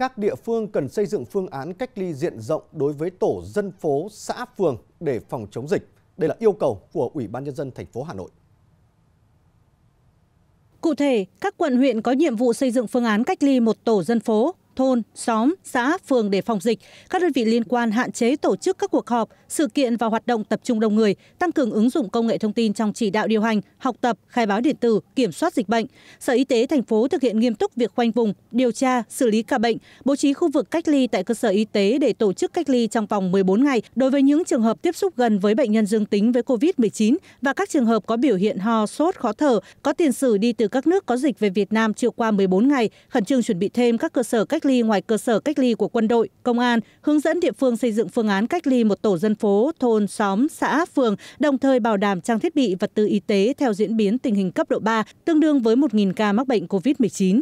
các địa phương cần xây dựng phương án cách ly diện rộng đối với tổ dân phố xã phường để phòng chống dịch. Đây là yêu cầu của Ủy ban Nhân dân thành phố Hà Nội. Cụ thể, các quận huyện có nhiệm vụ xây dựng phương án cách ly một tổ dân phố thôn, xóm, xã, phường để phòng dịch. Các đơn vị liên quan hạn chế tổ chức các cuộc họp, sự kiện và hoạt động tập trung đông người, tăng cường ứng dụng công nghệ thông tin trong chỉ đạo điều hành, học tập, khai báo điện tử, kiểm soát dịch bệnh. Sở Y tế thành phố thực hiện nghiêm túc việc khoanh vùng, điều tra, xử lý ca bệnh, bố trí khu vực cách ly tại cơ sở y tế để tổ chức cách ly trong vòng 14 ngày đối với những trường hợp tiếp xúc gần với bệnh nhân dương tính với COVID-19 và các trường hợp có biểu hiện ho, sốt, khó thở, có tiền sử đi từ các nước có dịch về Việt Nam chưa qua 14 ngày, khẩn trương chuẩn bị thêm các cơ sở cách cách ly ngoài cơ sở cách ly của quân đội, công an, hướng dẫn địa phương xây dựng phương án cách ly một tổ dân phố, thôn, xóm, xã, phường, đồng thời bảo đảm trang thiết bị vật tư y tế theo diễn biến tình hình cấp độ 3, tương đương với 1.000 ca mắc bệnh COVID-19.